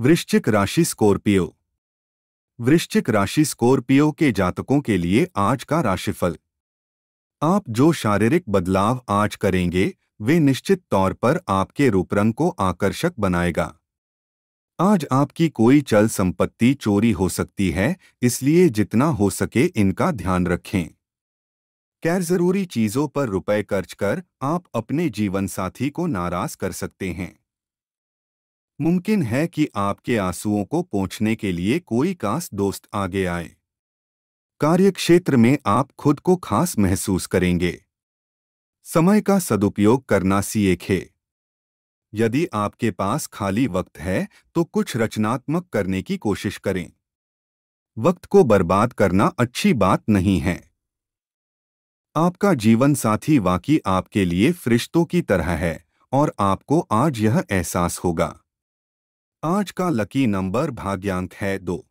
वृश्चिक राशि स्कॉर्पियो वृश्चिक राशि स्कॉर्पियो के जातकों के लिए आज का राशिफल आप जो शारीरिक बदलाव आज करेंगे वे निश्चित तौर पर आपके रूपरंग को आकर्षक बनाएगा आज आपकी कोई चल संपत्ति चोरी हो सकती है इसलिए जितना हो सके इनका ध्यान रखें गैर जरूरी चीजों पर रुपए खर्च कर आप अपने जीवन साथी को नाराज कर सकते हैं मुमकिन है कि आपके आंसुओं को पहुंचने के लिए कोई खास दोस्त आगे आए कार्यक्षेत्र में आप खुद को खास महसूस करेंगे समय का सदुपयोग करना सीखे यदि आपके पास खाली वक्त है तो कुछ रचनात्मक करने की कोशिश करें वक्त को बर्बाद करना अच्छी बात नहीं है आपका जीवन साथी वाकई आपके लिए फरिश्तों की तरह है और आपको आज यह एहसास होगा आज का लकी नंबर भाग्यांक है दो